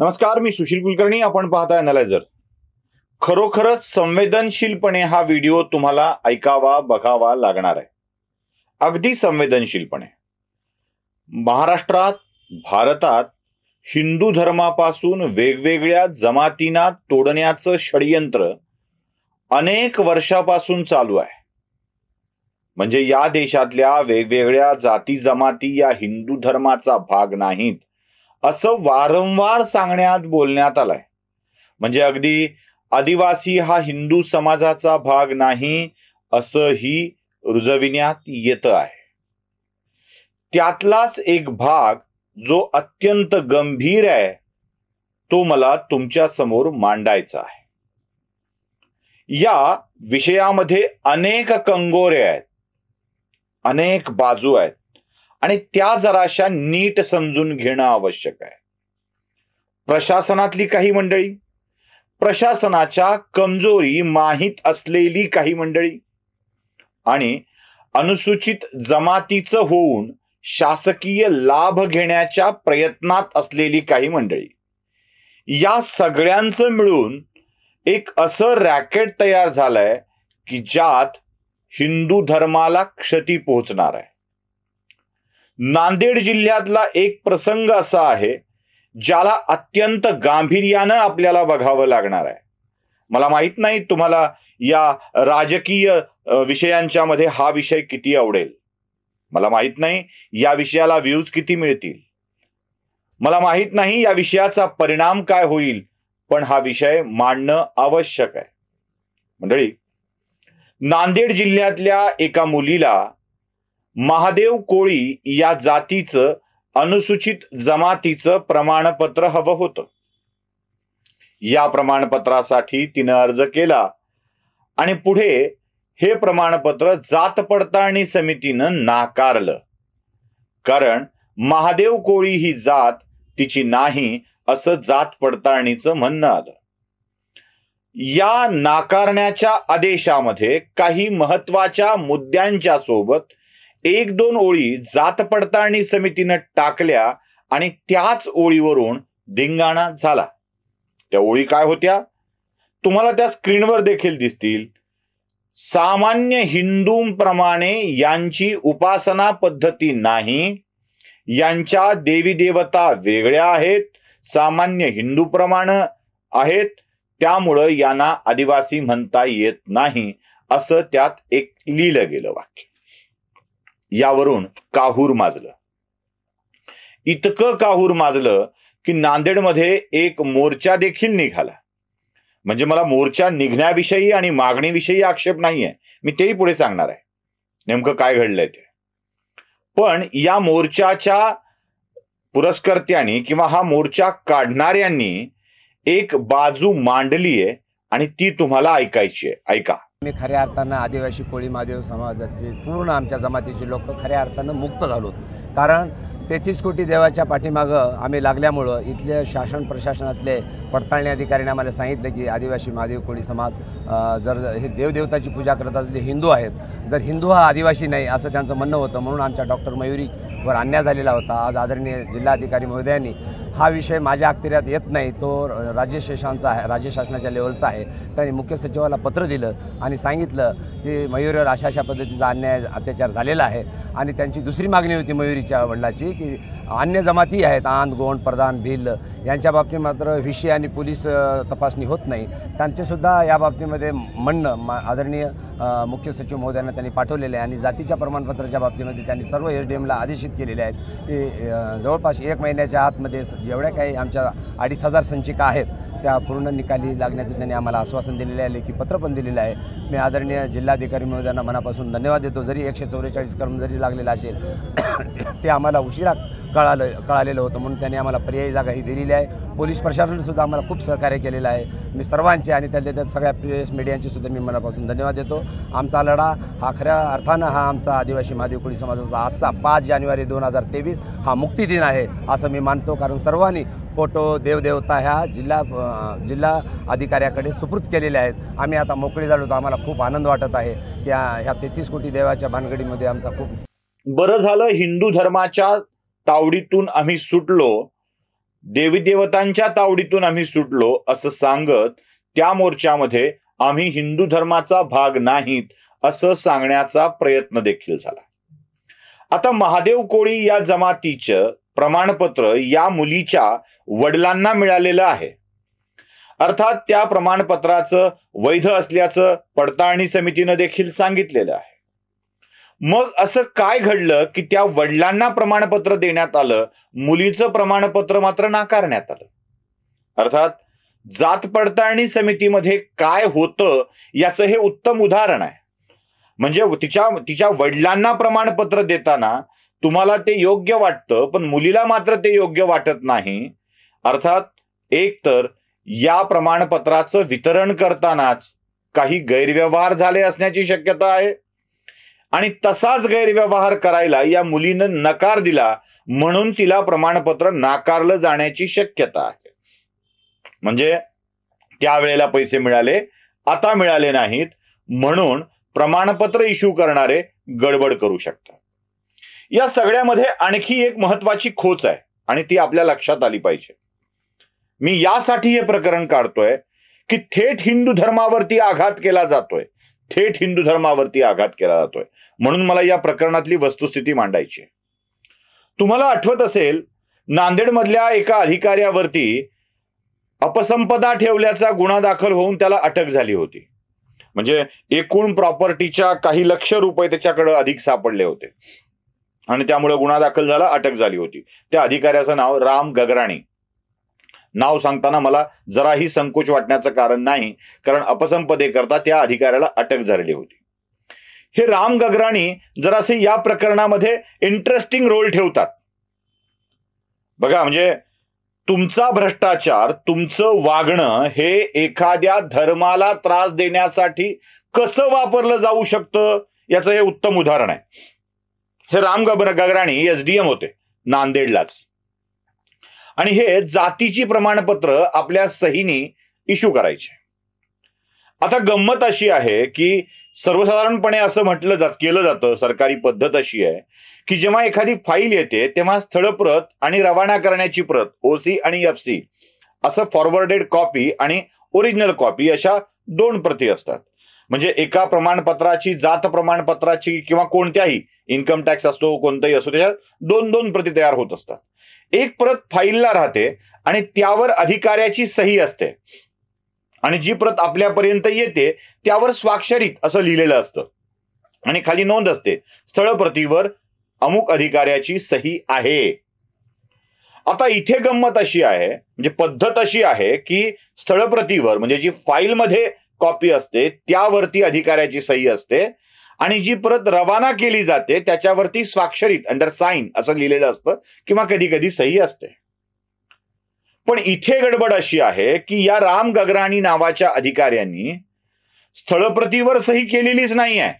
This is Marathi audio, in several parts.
नमस्कार मी सुशील कुलकर्णी आपण पाहताय अनालायझर खरोखरच संवेदनशीलपणे हा व्हिडिओ तुम्हाला ऐकावा बघावा लागणार आहे अगदी संवेदनशीलपणे महाराष्ट्रात भारतात हिंदू धर्मापासून वेगवेगळ्या जमातींना तोडण्याचं षडयंत्र अनेक वर्षापासून चालू आहे म्हणजे या देशातल्या वेगवेगळ्या जाती जमाती या हिंदू धर्माचा भाग नाहीत असं वारंवार सांगण्यात बोलण्यात आलंय म्हणजे अगदी आदिवासी हा हिंदू समाजाचा भाग नाही ही रुजविण्यात येत आहे त्यातलाच एक भाग जो अत्यंत गंभीर आहे तो मला तुमच्या समोर मांडायचा आहे या विषयामध्ये अनेक कंगोरे आहेत अनेक बाजू आहेत आणि त्या जराशा नीट समजून घेणं आवश्यक आहे प्रशासनातली काही मंडळी प्रशासनाच्या कमजोरी माहीत असलेली काही मंडळी आणि अनुसूचित जमातीचं होऊन शासकीय लाभ घेण्याच्या प्रयत्नात असलेली काही मंडळी या सगळ्यांचं मिळून एक असं रॅकेट तयार झालंय की ज्यात हिंदू धर्माला क्षती पोहोचणार आहे नांदेड जिल्ह्यातला एक प्रसंग असा आहे ज्याला अत्यंत गांभीर्यानं आपल्याला बघावं लागणार आहे मला माहीत नाही तुम्हाला या राजकीय विषयांच्या मध्ये हा विषय किती आवडेल मला माहीत नाही या विषयाला व्ह्यूज किती मिळतील मला माहीत नाही या विषयाचा परिणाम काय होईल पण हा विषय मांडणं आवश्यक आहे मंडळी नांदेड जिल्ह्यातल्या एका मुलीला महादेव कोळी या जातीचं अनुसूचित जमातीचं प्रमाणपत्र हवं होतं या प्रमाणपत्रासाठी तिनं अर्ज केला आणि पुढे हे प्रमाणपत्र जात पडताळणी समितीनं नाकारलं कारण महादेव कोळी ही जात तिची नाही असं जात पडताळणीचं म्हणणं आलं या नाकारण्याच्या आदेशामध्ये काही महत्वाच्या मुद्द्यांच्या सोबत एक दोन ओळी जात पडताळणी समितीनं टाकल्या आणि त्याच ओळीवरून धिंगाणा झाला त्या ओळी काय होत्या तुम्हाला त्या स्क्रीनवर देखील दिसतील सामान्य हिंदूंप्रमाणे यांची उपासना पद्धती नाही यांच्या देवी देवता वेगळ्या आहेत सामान्य हिंदूप्रमाणे आहेत त्यामुळं यांना आदिवासी म्हणता येत नाही असं त्यात एक लिहिलं गेलं वाक्य यावरून काहूर माजलं इतकं काहूर माजलं की नांदेडमध्ये एक मोर्चा देखील निघाला म्हणजे मला मोर्चा निघण्याविषयी आणि मागणीविषयी आक्षेप नाहीये मी तेही पुढे सांगणार आहे नेमकं काय घडलंय ते पण या मोर्चाच्या पुरस्कर्त्यांनी किंवा हा मोर्चा काढणाऱ्यांनी एक बाजू आहे आणि ती तुम्हाला ऐकायची आहे ऐका मी खऱ्या अर्थानं आदिवासी कोळी महादेव समाजाचे पूर्ण आमच्या जमातीचे लोक खऱ्या अर्थानं मुक्त झालो कारण तेहतीस कोटी देवाच्या पाठीमागं आम्ही लागल्यामुळं इथले शासन प्रशासनातले पडताळणी अधिकाऱ्यांनी आम्हाला सांगितलं की आदिवासी महादेव कोळी समाज जर हे देवदेवताची पूजा करत असलेले हिंदू आहेत जर हिंदू हा आदिवासी नाही असं त्यांचं म्हणणं होतं म्हणून आमच्या डॉक्टर मयुरी वर अन्याय झालेला होता आज आदरणीय जिल्हाधिकारी महोदयांनी हा विषय माझ्या अखत्यात येत नाही तो राज्य शेषांचा आहे राज्य शासनाच्या लेवलचा आहे त्यांनी मुख्य सचिवाला पत्र दिलं आणि सांगितलं की मयुरीवर अशा अशा पद्धतीचा अन्याय अत्याचार झालेला आहे आणि त्यांची दुसरी मागणी होती मयुरीच्या वडिलाची की अन्य जमाती आहेत आंध गोंड प्रधान भिल्ल यांच्या बाबतीत मात्र विषय आणि पोलीस तपासणी होत नाही त्यांचेसुद्धा या बाबतीमध्ये म्हणणं मा आदरणीय मुख्य सचिव महोदयांना त्यांनी पाठवलेले आहे आणि जातीच्या प्रमाणपत्राच्या बाबतीमध्ये त्यांनी सर्व एस डी एमला आदेशित केलेले आहेत की जवळपास एक महिन्याच्या आतमध्ये जेवढ्या काही आमच्या अडीच हजार संचिका आहेत त्या पूर्ण निकाली लागण्याचं त्यांनी आम्हाला आश्वासन दिलेलं आहे लेखी पत्र पण दिलेलं आहे मी आदरणीय जिल्हाधिकारी महोदयांना मनापासून धन्यवाद देतो जरी एकशे चौवेचाळीस कर्मचारी लागलेला असेल ते आम्हाला उशिरा कळालं कळालेलं होतं म्हणून त्यांनी आम्हाला पर्यायी जागा ही दिलेली आहे पोलीस प्रशासनसुद्धा आम्हाला खूप सहकार्य केलेलं आहे मी सर्वांचे आणि त्यातल्या त्यात सगळ्या प्रेस मीडियांचे सुद्धा मी मनापासून धन्यवाद देतो आमचा लढा हा खऱ्या अर्थानं हा आमचा आदिवासी महादेव कोळी समाजाचा आजचा पाच जानेवारी दोन हजार तेवीस हा मुक्तिदिन आहे असं मी मानतो कारण सर्वांनी फोटो देवदेवता ह्या जिल्हा जिल्हा अधिकाऱ्याकडे सुपूर्द केलेल्या आहेत आम्ही आता मोकळी झालो तर आम्हाला खूप आनंद वाटत आहे त्या ह्या तेहतीस कोटी देवाच्या भानगडीमध्ये आमचा खूप बरं झालं हिंदू धर्माच्या तावडीतून आम्ही सुटलो देवी देवतांच्या तावडीतून आम्ही सुटलो असं सांगत त्या मोर्चामध्ये आम्ही हिंदू धर्माचा भाग नाहीत असं सांगण्याचा प्रयत्न देखील झाला आता महादेव कोळी या जमातीचं प्रमाणपत्र या मुलीच्या वडिलांना मिळालेलं आहे अर्थात त्या प्रमाणपत्राचं वैध असल्याचं पडताळणी समितीनं देखील सांगितलेलं आहे मग असं काय घडलं की त्या वडिलांना प्रमाणपत्र देण्यात आलं मुलीचं प्रमाणपत्र मात्र नाकारण्यात आलं अर्थात जात पडताळणी समितीमध्ये काय होतं याचं हे उत्तम उदाहरण आहे म्हणजे तिच्या तिच्या वडिलांना प्रमाणपत्र देताना तुम्हाला ते योग्य वाटतं पण मुलीला मात्र ते योग्य वाटत नाही अर्थात एकतर या प्रमाणपत्राचं वितरण करतानाच काही गैरव्यवहार झाले असण्याची शक्यता आहे आणि तसाच गैरव्यवहार करायला या मुलीनं नकार दिला म्हणून तिला प्रमाणपत्र नाकारलं जाण्याची शक्यता आहे म्हणजे त्यावेळेला पैसे मिळाले आता मिळाले नाहीत म्हणून प्रमाणपत्र इश्यू करणारे गडबड करू शकतात या सगळ्यामध्ये आणखी एक महत्वाची खोच आहे आणि ती आपल्या लक्षात आली पाहिजे मी यासाठी हे प्रकरण काढतोय की थेट हिंदू धर्मावरती आघात केला जातोय थेट हिंदू धर्मावरती आघात केला जातोय म्हणून मला या प्रकरणातली वस्तुस्थिती मांडायची तुम्हाला आठवत असेल नांदेडमधल्या एका अधिकाऱ्यावरती अपसंपदा ठेवल्याचा गुन्हा दाखल होऊन त्याला अटक झाली होती म्हणजे एकूण प्रॉपर्टीच्या काही लक्ष रुपये त्याच्याकडे अधिक सापडले होते आणि त्यामुळे गुन्हा दाखल झाला अटक झाली होती त्या अधिकाऱ्याचं नाव राम गगराणी नाव सांगताना मला जराही संकोच वाटण्याचं कारण नाही कारण अपसंपदेकरता त्या अधिकाऱ्याला अटक झालेली होती हे राम गगराणी जरासे या प्रकरणामध्ये इंटरेस्टिंग रोल ठेवतात बघा म्हणजे तुमचा भ्रष्टाचार तुमचं वागणं हे एखाद्या धर्माला त्रास देण्यासाठी कसं वापरलं जाऊ शकतं याचं हे उत्तम उदाहरण आहे हे Ram Gagrani S D M होते नांदेडलाच आणि हे जातीची प्रमाणपत्र आपल्या सहीनी इश्यू करायचे आता गंमत अशी आहे की सर्वसाधारणपणे असं म्हटलं जात केलं जातं सरकारी पद्धत अशी आहे की जेव्हा एखादी फाईल येते तेव्हा स्थळप्रत आणि रवाना करण्याची प्रत ओसी आणि एफ सी असं फॉरवर्डेड कॉपी आणि ओरिजिनल कॉपी अशा दोन प्रती असतात म्हणजे एका प्रमाणपत्राची जात प्रमाणपत्राची किंवा कोणत्याही इन्कम टॅक्स असतो कोणताही असतो त्याच्यात दोन दोन प्रती तयार होत असतात एक प्रत फाईलला राहते आणि त्यावर अधिकाऱ्याची सही असते आणि जी प्रत आपल्यापर्यंत येते त्यावर स्वाक्षरित असं लिहिलेलं असतं आणि खाली नोंद असते स्थळ प्रतीवर अमुक अधिकाऱ्याची सही आहे आता इथे गंमत अशी आहे म्हणजे पद्धत अशी आहे की स्थळप्रतीवर म्हणजे जी फाईलमध्ये कॉपी असते त्यावरती अधिकाऱ्याची सही असते आणि जी परत रवाना केली जाते त्याच्यावरती स्वाक्षरीत अंडर साईन असं लिहिलेलं असतं किंवा कधी कधी सही असते पण इथे गडबड अशी आहे की या राम गगराणी नावाच्या अधिकाऱ्यांनी स्थळप्रतीवर सही केलेलीच नाही आहे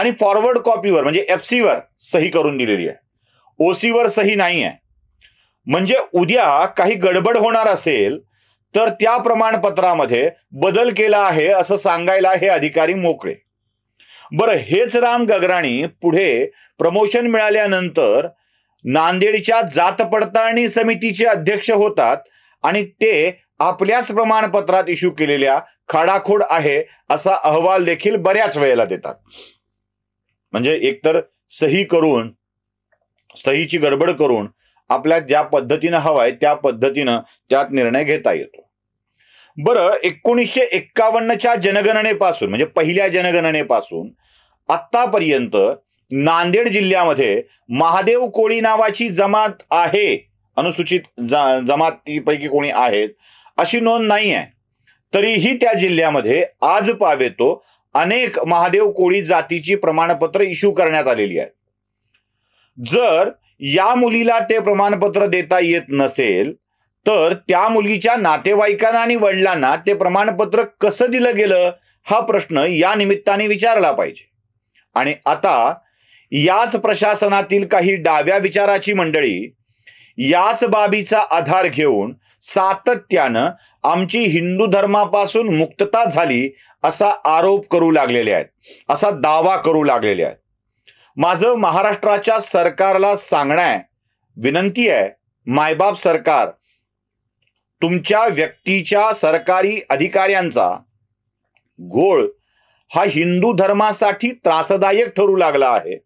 आणि फॉरवर्ड कॉपीवर म्हणजे एफ सीवर सही करून दिलेली आहे ओसीवर सही नाही आहे म्हणजे उद्या काही गडबड होणार असेल तर त्या प्रमाणपत्रामध्ये बदल केला आहे असं सांगायला हे अधिकारी मोकळे बरं हेच राम गगराणी पुढे प्रमोशन मिळाल्यानंतर नांदेडच्या जात पडताळणी समितीचे अध्यक्ष होतात आणि ते आपल्याच प्रमाणपत्रात इश्यू केलेल्या खाडाखोड आहे असा अहवाल देखील बऱ्याच वेळेला देतात म्हणजे एकतर सही करून सहीची गडबड करून आपल्या ज्या पद्धतीनं हवाय आहे त्या पद्धतीनं त्यात निर्णय घेता येतो बर एकोणीसशे एक्कावन्नच्या जनगणनेपासून म्हणजे पहिल्या जनगणनेपासून आतापर्यंत नांदेड जिल्ह्यामध्ये महादेव कोळी नावाची जमात आहे अनुसूचित जमातीपैकी कोणी आहेत अशी नोंद नाही आहे तरीही त्या जिल्ह्यामध्ये आज पावेतो अनेक महादेव कोळी जातीची प्रमाणपत्र इश्यू करण्यात आलेली आहेत जर या मुलीला ते प्रमाणपत्र देता येत नसेल तर त्या मुलीच्या नातेवाईकांना आणि वडिलांना ते प्रमाणपत्र कसं दिलं गेलं हा प्रश्न या निमित्ताने विचारला पाहिजे आणि आता याच प्रशासनातील काही डाव्या विचाराची मंडळी याच बाबीचा आधार घेऊन सातत्यानं आमची हिंदू धर्मापासून मुक्तता झाली असा आरोप करू लागलेले आहेत असा दावा करू लागलेले आहेत माझं महाराष्ट्राच्या सरकारला सांगणं आहे विनंती आहे मायबाप सरकार तुमच्या व्यक्तीच्या सरकारी अधिकाऱ्यांचा घोळ हा हिंदू धर्मासाठी त्रासदायक ठरू लागला आहे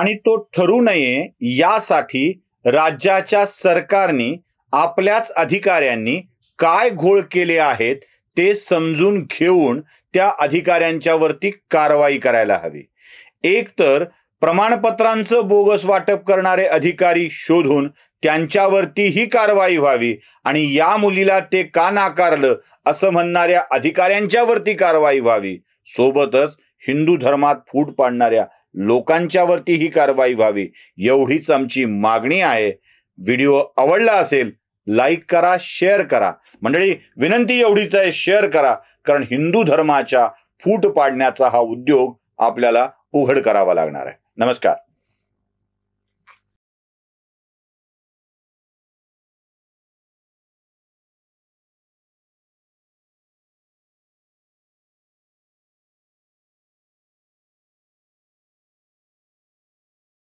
आणि तो ठरू नये यासाठी राज्याच्या सरकारनी आपल्याच अधिकाऱ्यांनी काय घोळ केले आहेत ते समजून घेऊन त्या अधिकाऱ्यांच्यावरती कारवाई करायला हवी एक तर प्रमाणपत्रांचं बोगस वाटप करणारे अधिकारी शोधून त्यांच्यावरती ही कारवाई व्हावी आणि या मुलीला ते का नाकारलं असं म्हणणाऱ्या अधिकाऱ्यांच्यावरती कारवाई व्हावी सोबतच हिंदू धर्मात फूट पाडणाऱ्या लोकांच्यावरती ही कारवाई व्हावी एवढीच आमची मागणी आहे व्हिडिओ आवडला असेल लाईक करा शेअर करा मंडळी विनंती एवढीच आहे शेअर करा कारण हिंदू धर्माच्या फूट पाडण्याचा हा उद्योग आपल्याला उघड करावा लागणार आहे नमस्कार